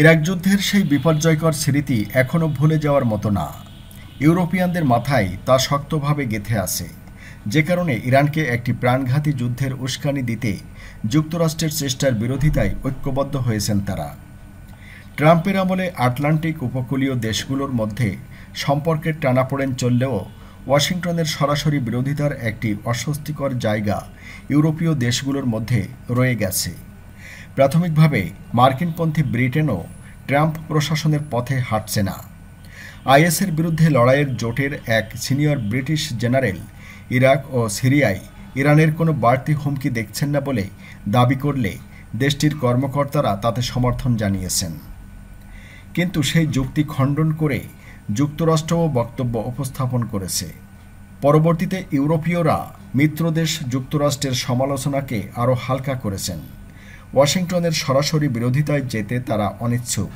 Iraq যুদ্ধের সেই বিপর্যয়কর স্মৃতি এখনও ভুলে যাওয়ার মতো না ইউরোপিয়ানদের মাথায় তা শক্তভাবে গেথে আছে যে কারণে ইরানকে একটি প্রাণঘাতী যুদ্ধের উস্কানি দিতে যুক্তরাষ্ট্রের চেষ্টার বিরোধিতায় ঐক্যবদ্ধ হয়েছেন তারা ট্রাম্পের আমলে আটলান্টিক উপকূলীয় দেশগুলোর মধ্যে সম্পর্কের টানাপোড়েন চললেও ওয়াশিংটনের সরাসরি বিরোধিতার একটি অস্বস্তিকর জায়গা ইউরোপীয় দেশগুলোর মধ্যে রয়ে গেছে প্রাথমিকভাবে মার্কিনপন্থী ব্রিটেনও ট্রাম্প প্রশাসনের পথে হাঁটছে না আইএসের বিরুদ্ধে লড়াইয়ের জোটের এক সিনিয়র ব্রিটিশ জেনারেল ইরাক ও সিরিয়ায় ইরানের কোনো বাড়তি হুমকি দেখছেন না বলে দাবি করলে দেশটির কর্মকর্তারা তাতে সমর্থন জানিয়েছেন কিন্তু সেই যুক্তি খণ্ডন করে যুক্তরাষ্ট্রও বক্তব্য উপস্থাপন করেছে পরবর্তীতে ইউরোপীয়রা মিত্রদেশ যুক্তরাষ্ট্রের সমালোচনাকে আরও হালকা করেছেন ওয়াশিংটনের সরাসরি বিরোধিতায় যেতে তারা অনিচ্ছুক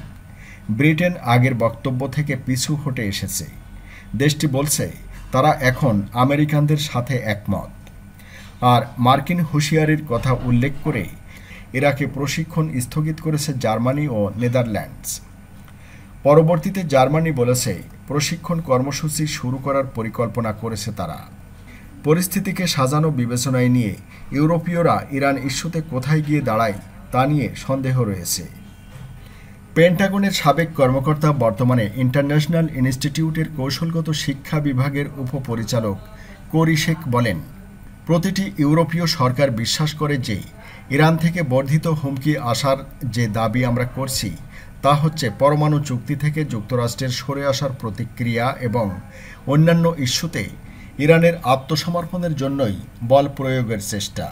ব্রিটেন আগের বক্তব্য থেকে পিছু হটে এসেছে দেশটি বলছে তারা এখন আমেরিকানদের সাথে একমত আর মার্কিন হুঁশিয়ারির কথা উল্লেখ করে ইরাকে প্রশিক্ষণ স্থগিত করেছে জার্মানি ও নেদারল্যান্ডস পরবর্তীতে জার্মানি বলেছে প্রশিক্ষণ কর্মসূচি শুরু করার পরিকল্পনা করেছে তারা পরিস্থিতিকে সাজানো বিবেচনায় নিয়ে ইউরোপীয়রা ইরান ইস্যুতে কোথায় গিয়ে দাঁড়ায় তা নিয়ে সন্দেহ রয়েছে পেন্টাগনের সাবেক কর্মকর্তা বর্তমানে ইন্টারন্যাশনাল ইনস্টিটিউটের কৌশলগত শিক্ষা বিভাগের উপপরিচালক কোরি শেখ বলেন প্রতিটি ইউরোপীয় সরকার বিশ্বাস করে যে ইরান থেকে বর্ধিত হুমকি আসার যে দাবি আমরা করছি তা হচ্ছে পরমাণু চুক্তি থেকে যুক্তরাষ্ট্রের সরে আসার প্রতিক্রিয়া এবং অন্যান্য ইস্যুতে ইরানের আত্মসমর্পণের জন্যই বল প্রয়োগের চেষ্টা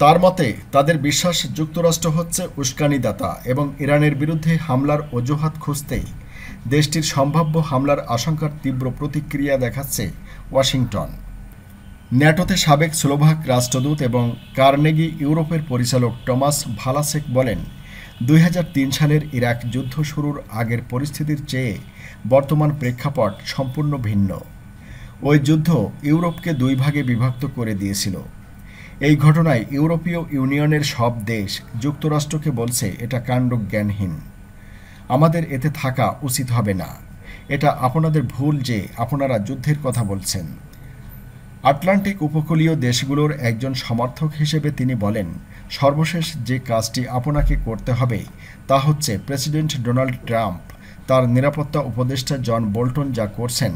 তার মতে তাদের বিশ্বাস যুক্তরাষ্ট্র হচ্ছে উস্কানিদাতা এবং ইরানের বিরুদ্ধে হামলার অজুহাত খুঁজতেই দেশটির সম্ভাব্য হামলার আশঙ্কার তীব্র প্রতিক্রিয়া দেখাচ্ছে ওয়াশিংটন ন্যাটোতে সাবেক স্লোভাক রাষ্ট্রদূত এবং কার্নেগি ইউরোপের পরিচালক টমাস ভালাসেক বলেন দুই সালের ইরাক যুদ্ধ শুরুর আগের পরিস্থিতির চেয়ে বর্তমান প্রেক্ষাপট সম্পূর্ণ ভিন্ন ওই যুদ্ধ ইউরোপকে দুই ভাগে বিভক্ত করে দিয়েছিল এই ঘটনায় ইউরোপীয় ইউনিয়নের সব দেশ যুক্তরাষ্ট্রকে বলছে এটা কাণ্ড জ্ঞানহীন আমাদের এতে থাকা উচিত হবে না এটা আপনাদের ভুল যে আপনারা যুদ্ধের কথা বলছেন আটলান্টিক উপকূলীয় দেশগুলোর একজন সমর্থক হিসেবে তিনি বলেন সর্বশেষ যে কাজটি আপনাকে করতে হবে তা হচ্ছে প্রেসিডেন্ট ডোনাল্ড ট্রাম্প তার নিরাপত্তা উপদেষ্টা জন বোল্টন যা করছেন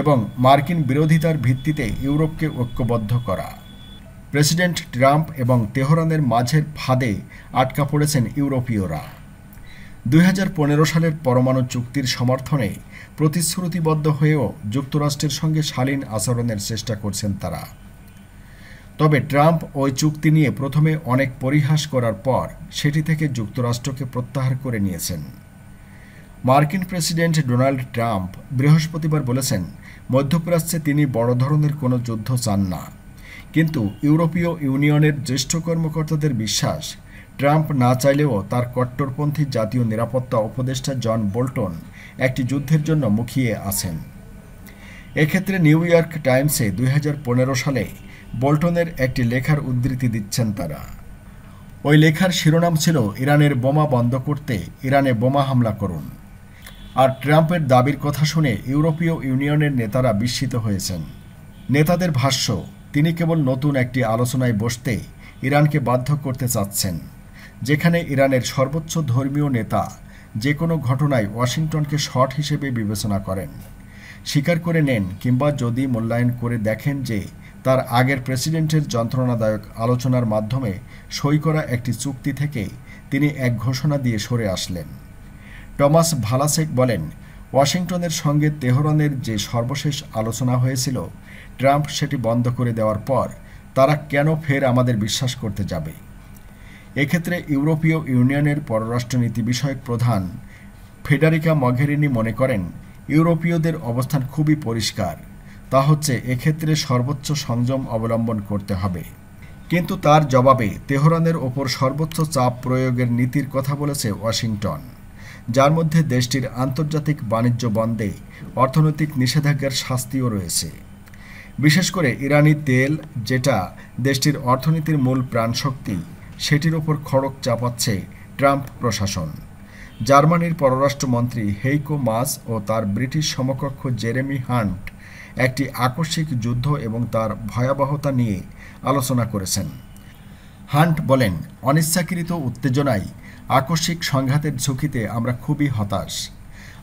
এবং মার্কিন বিরোধিতার ভিত্তিতে ইউরোপকে ঐক্যবদ্ধ করা প্রেসিডেন্ট ট্রাম্প এবং তেহরানের মাঝের ফাঁদে আটকা পড়েছেন ইউরোপীয়রা দুই সালের পরমাণু চুক্তির সমর্থনে প্রতিশ্রুতিবদ্ধ হয়েও যুক্তরাষ্ট্রের সঙ্গে শালীন আচরণের চেষ্টা করছেন তারা তবে ট্রাম্প ওই চুক্তি নিয়ে প্রথমে অনেক পরিহাস করার পর সেটি থেকে যুক্তরাষ্ট্রকে প্রত্যাহার করে নিয়েছেন মার্কিন প্রেসিডেন্ট ডোনাল্ড ট্রাম্প বৃহস্পতিবার বলেছেন মধ্যপ্রাচ্যে তিনি বড় ধরনের কোনো যুদ্ধ চান না কিন্তু ইউরোপীয় ইউনিয়নের জ্যেষ্ঠ কর্মকর্তাদের বিশ্বাস ট্রাম্প না চাইলেও তার কট্টরপন্থী জাতীয় নিরাপত্তা উপদেষ্টা জন বোল্টন একটি যুদ্ধের জন্য মুখিয়ে আছেন এক্ষেত্রে নিউ ইয়র্ক টাইমসে দুই সালে বোল্টনের একটি লেখার উদ্ধৃতি দিচ্ছেন তারা ওই লেখার শিরোনাম ছিল ইরানের বোমা বন্ধ করতে ইরানে বোমা হামলা করুন আর ট্রাম্পের দাবির কথা শুনে ইউরোপীয় ইউনিয়নের নেতারা বিস্মিত হয়েছেন নেতাদের ভাষ্য তিনি কেবল নতুন একটি আলোচনায় বসতে ইরানকে বাধ্য করতে চাচ্ছেন যেখানে ইরানের সর্বোচ্চ ধর্মীয় নেতা যে কোনো ঘটনায় ওয়াশিংটনকে শট হিসেবে বিবেচনা করেন স্বীকার করে নেন কিংবা যদি মূল্যায়ন করে দেখেন যে তার আগের প্রেসিডেন্টের যন্ত্রণাদায়ক আলোচনার মাধ্যমে সই করা একটি চুক্তি থেকে তিনি এক ঘোষণা দিয়ে সরে আসলেন টমাস ভালাসেক বলেন ওয়াশিংটনের সঙ্গে তেহরানের যে সর্বশেষ আলোচনা হয়েছিল ট্রাম্প সেটি বন্ধ করে দেওয়ার পর তারা কেন ফের আমাদের বিশ্বাস করতে যাবে এক্ষেত্রে ইউরোপীয় ইউনিয়নের পররাষ্ট্রনীতি বিষয়ক প্রধান ফেডারিকা মঘেরিনি মনে করেন ইউরোপীয়দের অবস্থান খুবই পরিষ্কার তা হচ্ছে এক্ষেত্রে সর্বোচ্চ সংযম অবলম্বন করতে হবে কিন্তু তার জবাবে তেহরানের ওপর সর্বোচ্চ চাপ প্রয়োগের নীতির কথা বলেছে ওয়াশিংটন যার মধ্যে দেশটির আন্তর্জাতিক বাণিজ্য বন্ধে অর্থনৈতিক নিষেধাজ্ঞার শাস্তিও রয়েছে বিশেষ করে ইরানি তেল যেটা দেশটির অর্থনীতির মূল প্রাণশক্তি সেটির ওপর খড়ক চাপাচ্ছে ট্রাম্প প্রশাসন জার্মানির পররাষ্ট্রমন্ত্রী হেইকো মাস ও তার ব্রিটিশ সমকক্ষ জেরেমি হান্ট একটি আকস্মিক যুদ্ধ এবং তার ভয়াবহতা নিয়ে আলোচনা করেছেন হান্ট বলেন অনিচ্ছাকৃত উত্তেজনায় আকস্মিক সংঘাতের ঝুঁকিতে আমরা খুবই হতাশ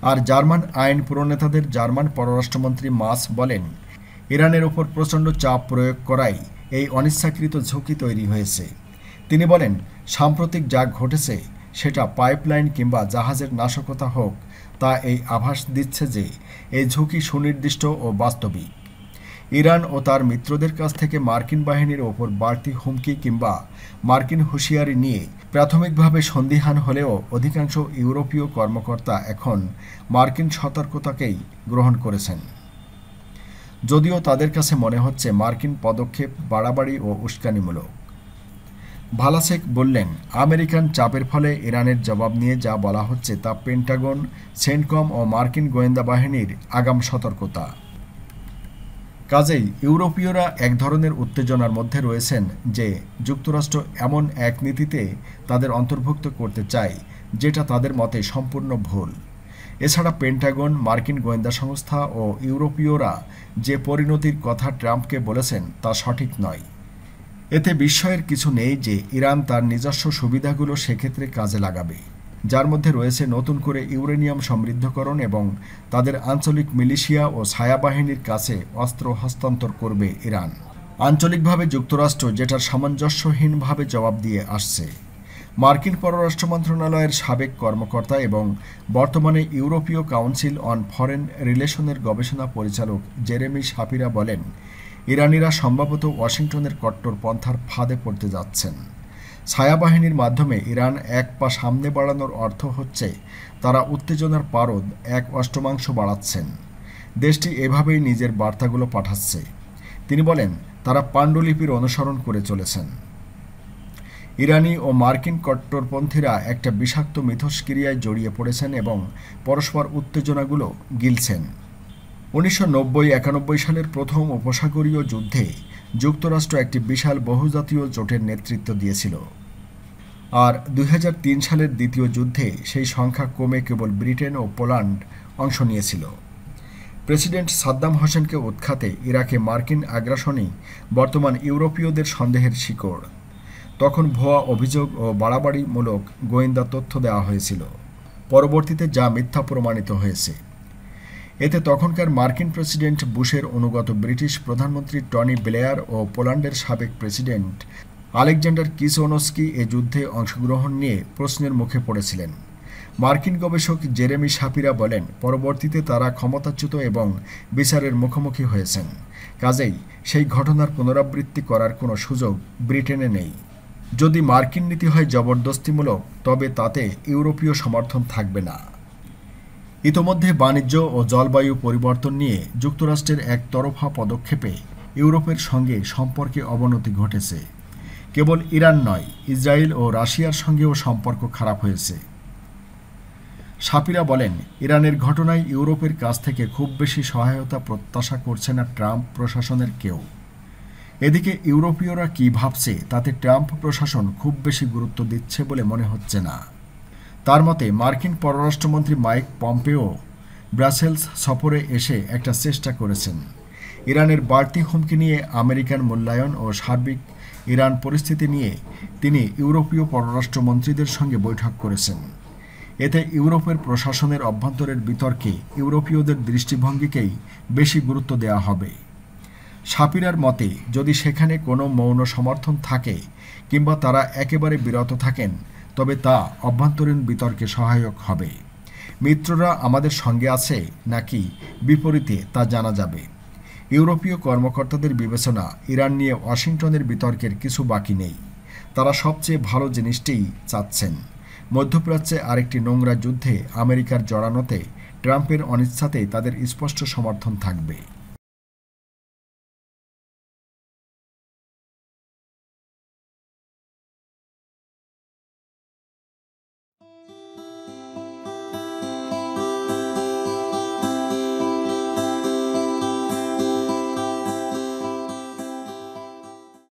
আর জার্মান আইন প্রণেতাদের জার্মান পররাষ্ট্রমন্ত্রী মাস বলেন ইরানের ওপর প্রচণ্ড চাপ প্রয়োগ করাই এই অনিচ্ছাকৃত ঝুঁকি তৈরি হয়েছে তিনি বলেন সাম্প্রতিক যা ঘটেছে সেটা পাইপলাইন কিংবা জাহাজের নাশকতা হোক তা এই আভাস দিচ্ছে যে এই ঝুঁকি সুনির্দিষ্ট ও বাস্তবিক ইরান ও তার মিত্রদের কাছ থেকে মার্কিন বাহিনীর ওপর বাড়তি হুমকি কিংবা মার্কিন হুঁশিয়ারি নিয়ে প্রাথমিকভাবে সন্দিহান হলেও অধিকাংশ ইউরোপীয় কর্মকর্তা এখন মার্কিন সতর্কতাকেই গ্রহণ করেছেন যদিও তাদের কাছে মনে হচ্ছে মার্কিন পদক্ষেপ বাড়াবাড়ি ও উস্কানিমূলক ভালাসেক বললেন আমেরিকান চাপের ফলে ইরানের জবাব নিয়ে যা বলা হচ্ছে তা পেন্টাগন সেন্টকম ও মার্কিন গোয়েন্দা বাহিনীর আগাম সতর্কতা কাজেই ইউরোপীয়রা এক ধরনের উত্তেজনার মধ্যে রয়েছেন যে যুক্তরাষ্ট্র এমন এক নীতিতে তাদের অন্তর্ভুক্ত করতে চায় যেটা তাদের মতে সম্পূর্ণ ভুল এছাড়া পেন্টাগন মার্কিন গোয়েন্দা সংস্থা ও ইউরোপীয়রা যে পরিণতির কথা ট্রাম্পকে বলেছেন তা সঠিক নয় এতে বিস্ময়ের কিছু নেই যে ইরান তার নিজস্ব সুবিধাগুলো সেক্ষেত্রে কাজে লাগাবে যার মধ্যে রয়েছে নতুন করে ইউরেনিয়াম সমৃদ্ধকরণ এবং তাদের আঞ্চলিক মিলিশিয়া ও ছায়াবাহিনীর কাছে অস্ত্র হস্তান্তর করবে ইরান আঞ্চলিকভাবে যুক্তরাষ্ট্র যেটার সামঞ্জস্যহীনভাবে জবাব দিয়ে আসছে মার্কিন পররাষ্ট্র মন্ত্রণালয়ের সাবেক কর্মকর্তা এবং বর্তমানে ইউরোপীয় কাউন্সিল অন ফরেন রিলেশনের গবেষণা পরিচালক জেরেমি শাপিরা বলেন ইরানিরা সম্ভবত ওয়াশিংটনের কট্টর পন্থার ফাঁদে পড়তে যাচ্ছেন ছায়াবাহিনীর মাধ্যমে ইরান এক পা সামনে বাড়ানোর অর্থ হচ্ছে তারা উত্তেজনার পারদ এক অষ্টমাংশ বাড়াচ্ছেন দেশটি এভাবেই নিজের বার্তাগুলো পাঠাচ্ছে তিনি বলেন তারা পাণ্ডুলিপির অনুসরণ করে চলেছেন ইরানি ও মার্কিন কট্টরপন্থীরা একটা বিষাক্ত মিথস্ক্রিয়ায় জড়িয়ে পড়েছেন এবং পরস্পর উত্তেজনাগুলো গিলছেন উনিশশো নব্বই একানব্বই সালের প্রথম উপসাগরীয় যুদ্ধে যুক্তরাষ্ট্র একটি বিশাল বহুজাতীয় জোটের নেতৃত্ব দিয়েছিল আর দুই সালের দ্বিতীয় যুদ্ধে সেই সংখ্যা কমে কেবল ব্রিটেন ও পোল্যান্ড অংশ নিয়েছিল প্রেসিডেন্ট সাদ্দাম হোসেনকে উৎখাতে ইরাকে মার্কিন আগ্রাসনই বর্তমান ইউরোপীয়দের সন্দেহের শিকড় তখন ভুয়া অভিযোগ ও বাড়াবাড়িমূলক গোয়েন্দা তথ্য দেওয়া হয়েছিল পরবর্তীতে যা মিথ্যা প্রমাণিত হয়েছে এতে তখনকার মার্কিন প্রেসিডেন্ট বুশের অনুগত ব্রিটিশ প্রধানমন্ত্রী টনি ব্লেয়ার ও পোল্যান্ডের সাবেক প্রেসিডেন্ট আলেকজান্ডার কিসোনস্কি এ যুদ্ধে অংশগ্রহণ নিয়ে প্রশ্নের মুখে পড়েছিলেন মার্কিন গবেষক জেরেমি সাপিরা বলেন পরবর্তীতে তারা ক্ষমতাচ্যুত এবং বিচারের মুখোমুখি হয়েছেন কাজেই সেই ঘটনার পুনরাবৃত্তি করার কোনো সুযোগ ব্রিটেনে নেই যদি মার্কিন নীতি হয় জবরদস্তিমূলক তবে তাতে ইউরোপীয় সমর্থন থাকবে না ইতোমধ্যে বাণিজ্য ও জলবায়ু পরিবর্তন নিয়ে যুক্তরাষ্ট্রের একতরফা পদক্ষেপে ইউরোপের সঙ্গে সম্পর্কে অবনতি ঘটেছে কেবল ইরান নয় ইসরায়েল ও রাশিয়ার সঙ্গেও সম্পর্ক খারাপ হয়েছে সাপিরা বলেন ইরানের ঘটনায় ইউরোপের কাছ থেকে খুব বেশি সহায়তা প্রত্যাশা করছে না ট্রাম্প প্রশাসনের কেউ এদিকে ইউরোপীয়রা কি ভাবছে তাতে ট্রাম্প প্রশাসন খুব বেশি গুরুত্ব দিচ্ছে বলে মনে হচ্ছে না তার মতে মার্কিন পররাষ্ট্রমন্ত্রী মাইক পম্পেও ব্রাসেলস সফরে এসে একটা চেষ্টা করেছেন ইরানের বাড়তি হুমকি নিয়ে আমেরিকান মূল্যায়ন ও সার্বিক ইরান পরিস্থিতি নিয়ে তিনি ইউরোপীয় পররাষ্ট্রমন্ত্রীদের সঙ্গে বৈঠক করেছেন এতে ইউরোপের প্রশাসনের অভ্যন্তরের বিতর্কে ইউরোপীয়দের দৃষ্টিভঙ্গিকেই বেশি গুরুত্ব দেওয়া হবে সাপিরার মতে যদি সেখানে কোনো মৌন সমর্থন থাকে কিংবা তারা একেবারে বিরত থাকেন তবে তা অভ্যন্তরীণ বিতর্কে সহায়ক হবে মিত্ররা আমাদের সঙ্গে আছে নাকি বিপরীতে তা জানা যাবে ইউরোপীয় কর্মকর্তাদের বিবেচনা ইরান নিয়ে ওয়াশিংটনের বিতর্কের কিছু বাকি নেই তারা সবচেয়ে ভালো জিনিসটিই চাচ্ছেন মধ্যপ্রাচ্যে আরেকটি নোংরা যুদ্ধে আমেরিকার জড়ানোতে ট্রাম্পের অনিচ্ছাতে তাদের স্পষ্ট সমর্থন থাকবে